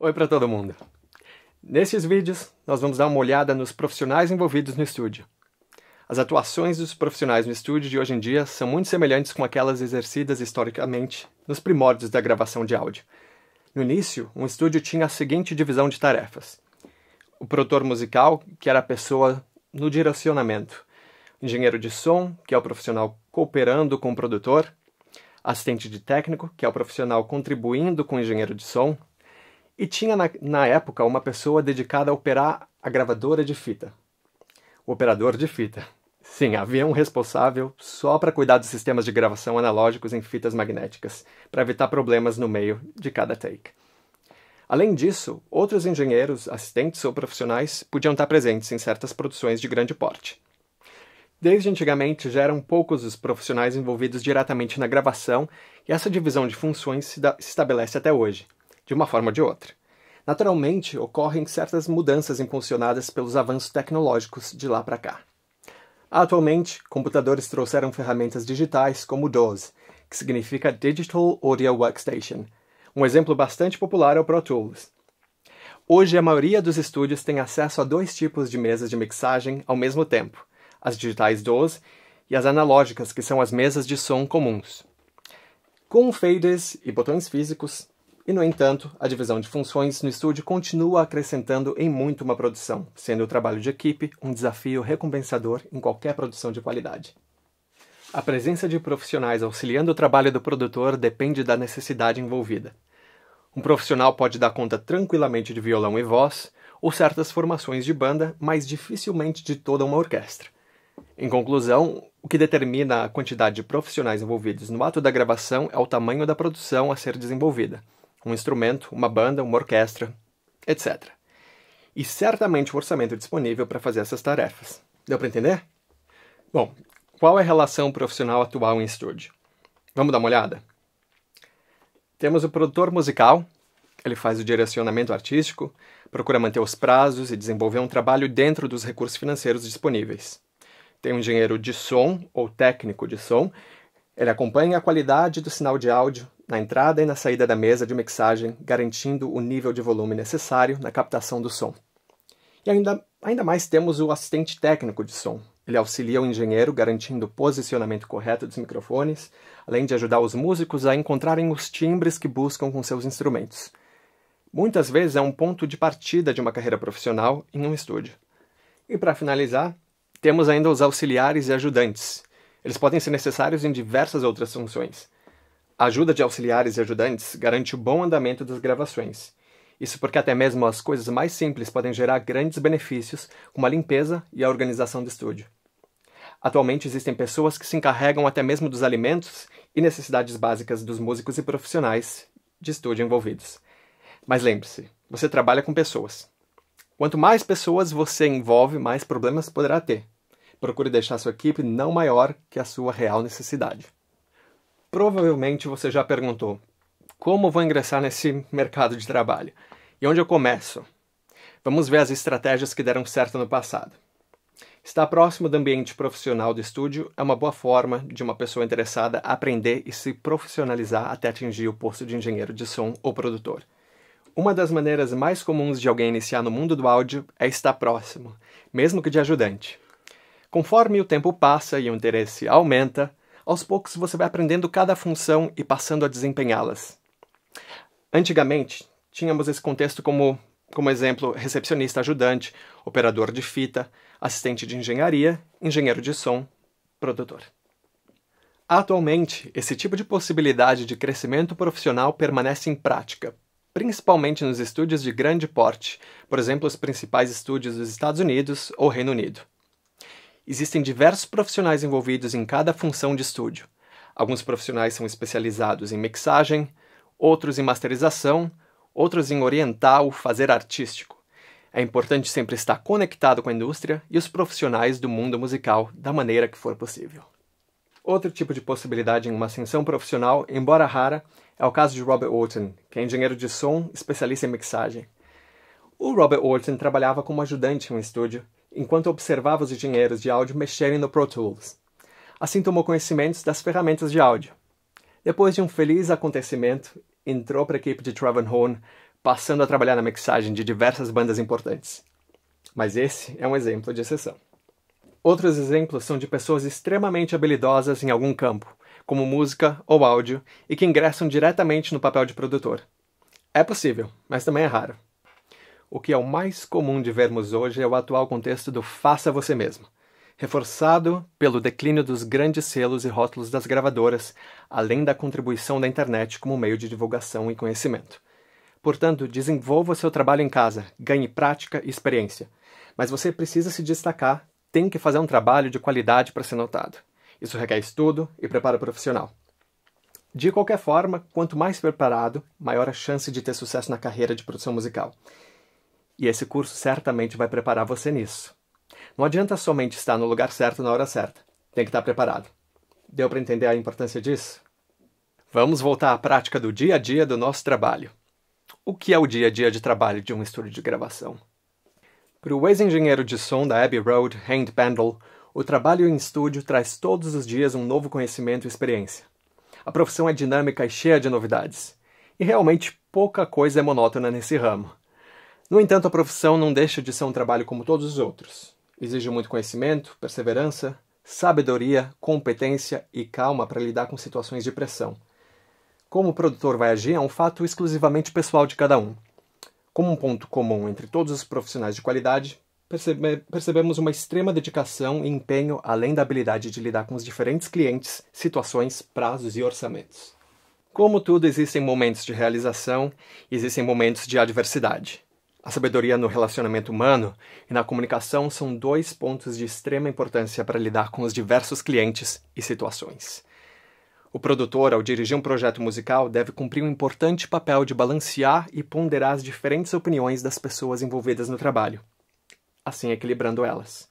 Oi para todo mundo! Nesses vídeos, nós vamos dar uma olhada nos profissionais envolvidos no estúdio. As atuações dos profissionais no estúdio de hoje em dia são muito semelhantes com aquelas exercidas historicamente nos primórdios da gravação de áudio. No início, um estúdio tinha a seguinte divisão de tarefas: o produtor musical, que era a pessoa no direcionamento, o engenheiro de som, que é o profissional cooperando com o produtor, assistente de técnico, que é o profissional contribuindo com o engenheiro de som, e tinha na, na época uma pessoa dedicada a operar a gravadora de fita. O operador de fita. Sim, havia um responsável só para cuidar dos sistemas de gravação analógicos em fitas magnéticas, para evitar problemas no meio de cada take. Além disso, outros engenheiros, assistentes ou profissionais podiam estar presentes em certas produções de grande porte. Desde antigamente já eram poucos os profissionais envolvidos diretamente na gravação, e essa divisão de funções se, da, se estabelece até hoje de uma forma ou de outra. Naturalmente, ocorrem certas mudanças impulsionadas pelos avanços tecnológicos de lá para cá. Atualmente, computadores trouxeram ferramentas digitais como o DOS, que significa Digital Audio Workstation. Um exemplo bastante popular é o Pro Tools. Hoje, a maioria dos estúdios tem acesso a dois tipos de mesas de mixagem ao mesmo tempo: as digitais DOS e as analógicas, que são as mesas de som comuns. Com faders e botões físicos, e, no entanto, a divisão de funções no estúdio continua acrescentando em muito uma produção, sendo o trabalho de equipe um desafio recompensador em qualquer produção de qualidade. A presença de profissionais auxiliando o trabalho do produtor depende da necessidade envolvida. Um profissional pode dar conta tranquilamente de violão e voz, ou certas formações de banda, mas dificilmente de toda uma orquestra. Em conclusão, o que determina a quantidade de profissionais envolvidos no ato da gravação é o tamanho da produção a ser desenvolvida um instrumento, uma banda, uma orquestra, etc. E certamente o orçamento é disponível para fazer essas tarefas. Deu para entender? Bom, qual é a relação profissional atual em estúdio? Vamos dar uma olhada? Temos o produtor musical, ele faz o direcionamento artístico, procura manter os prazos e desenvolver um trabalho dentro dos recursos financeiros disponíveis. Tem um engenheiro de som ou técnico de som, ele acompanha a qualidade do sinal de áudio, na entrada e na saída da mesa de mixagem, garantindo o nível de volume necessário na captação do som. E ainda, ainda mais temos o assistente técnico de som. Ele auxilia o engenheiro garantindo o posicionamento correto dos microfones, além de ajudar os músicos a encontrarem os timbres que buscam com seus instrumentos. Muitas vezes é um ponto de partida de uma carreira profissional em um estúdio. E para finalizar, temos ainda os auxiliares e ajudantes. Eles podem ser necessários em diversas outras funções, a ajuda de auxiliares e ajudantes garante o bom andamento das gravações. Isso porque até mesmo as coisas mais simples podem gerar grandes benefícios, como a limpeza e a organização do estúdio. Atualmente existem pessoas que se encarregam até mesmo dos alimentos e necessidades básicas dos músicos e profissionais de estúdio envolvidos. Mas lembre-se, você trabalha com pessoas. Quanto mais pessoas você envolve, mais problemas poderá ter. Procure deixar sua equipe não maior que a sua real necessidade. Provavelmente você já perguntou: como vou ingressar nesse mercado de trabalho? E onde eu começo? Vamos ver as estratégias que deram certo no passado. Estar próximo do ambiente profissional do estúdio é uma boa forma de uma pessoa interessada aprender e se profissionalizar até atingir o posto de engenheiro de som ou produtor. Uma das maneiras mais comuns de alguém iniciar no mundo do áudio é estar próximo, mesmo que de ajudante. Conforme o tempo passa e o interesse aumenta, aos poucos você vai aprendendo cada função e passando a desempenhá-las. Antigamente, tínhamos esse contexto como, como exemplo recepcionista ajudante, operador de fita, assistente de engenharia, engenheiro de som, produtor. Atualmente, esse tipo de possibilidade de crescimento profissional permanece em prática, principalmente nos estúdios de grande porte, por exemplo, os principais estúdios dos Estados Unidos ou Reino Unido existem diversos profissionais envolvidos em cada função de estúdio. Alguns profissionais são especializados em mixagem, outros em masterização, outros em oriental, fazer artístico. É importante sempre estar conectado com a indústria e os profissionais do mundo musical da maneira que for possível. Outro tipo de possibilidade em uma ascensão profissional, embora rara, é o caso de Robert Orton, que é engenheiro de som, especialista em mixagem. O Robert Orton trabalhava como ajudante em um estúdio enquanto observava os engenheiros de áudio mexerem no Pro Tools. Assim tomou conhecimento das ferramentas de áudio. Depois de um feliz acontecimento, entrou para a equipe de Trevor Horn, passando a trabalhar na mixagem de diversas bandas importantes. Mas esse é um exemplo de exceção. Outros exemplos são de pessoas extremamente habilidosas em algum campo, como música ou áudio, e que ingressam diretamente no papel de produtor. É possível, mas também é raro. O que é o mais comum de vermos hoje é o atual contexto do faça você mesmo, reforçado pelo declínio dos grandes selos e rótulos das gravadoras, além da contribuição da internet como meio de divulgação e conhecimento. Portanto, desenvolva seu trabalho em casa, ganhe prática e experiência. Mas você precisa se destacar, tem que fazer um trabalho de qualidade para ser notado. Isso requer estudo e preparo profissional. De qualquer forma, quanto mais preparado, maior a chance de ter sucesso na carreira de produção musical. E esse curso certamente vai preparar você nisso. Não adianta somente estar no lugar certo na hora certa. Tem que estar preparado. Deu para entender a importância disso? Vamos voltar à prática do dia a dia do nosso trabalho. O que é o dia a dia de trabalho de um estúdio de gravação? Para o ex-engenheiro de som da Abbey Road, Hand Pendle, o trabalho em estúdio traz todos os dias um novo conhecimento e experiência. A profissão é dinâmica e cheia de novidades. E realmente pouca coisa é monótona nesse ramo. No entanto, a profissão não deixa de ser um trabalho como todos os outros. Exige muito conhecimento, perseverança, sabedoria, competência e calma para lidar com situações de pressão. Como o produtor vai agir é um fato exclusivamente pessoal de cada um. Como um ponto comum entre todos os profissionais de qualidade, percebe percebemos uma extrema dedicação e empenho além da habilidade de lidar com os diferentes clientes, situações, prazos e orçamentos. Como tudo, existem momentos de realização, existem momentos de adversidade. A sabedoria no relacionamento humano e na comunicação são dois pontos de extrema importância para lidar com os diversos clientes e situações. O produtor, ao dirigir um projeto musical, deve cumprir um importante papel de balancear e ponderar as diferentes opiniões das pessoas envolvidas no trabalho, assim equilibrando elas.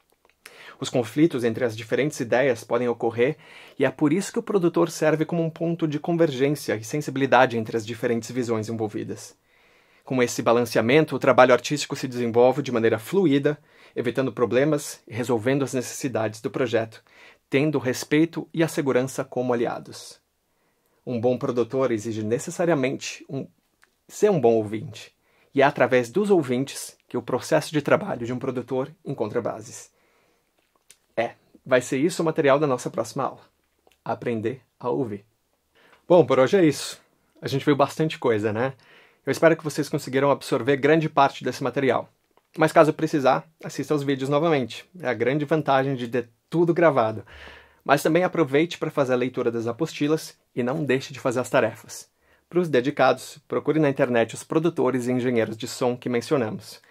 Os conflitos entre as diferentes ideias podem ocorrer, e é por isso que o produtor serve como um ponto de convergência e sensibilidade entre as diferentes visões envolvidas. Com esse balanceamento, o trabalho artístico se desenvolve de maneira fluida, evitando problemas e resolvendo as necessidades do projeto, tendo o respeito e a segurança como aliados. Um bom produtor exige necessariamente um... ser um bom ouvinte, e é através dos ouvintes que o processo de trabalho de um produtor encontra bases. É, vai ser isso o material da nossa próxima aula: aprender a ouvir. Bom, por hoje é isso. A gente viu bastante coisa, né? Eu espero que vocês conseguiram absorver grande parte desse material. Mas caso precisar, assista aos vídeos novamente. É a grande vantagem de ter tudo gravado. Mas também aproveite para fazer a leitura das apostilas e não deixe de fazer as tarefas. Para os dedicados, procure na internet os produtores e engenheiros de som que mencionamos.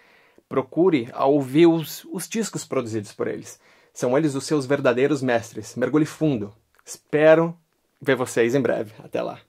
Procure a ouvir os, os discos produzidos por eles. São eles os seus verdadeiros mestres. Mergulhe fundo. Espero ver vocês em breve. Até lá.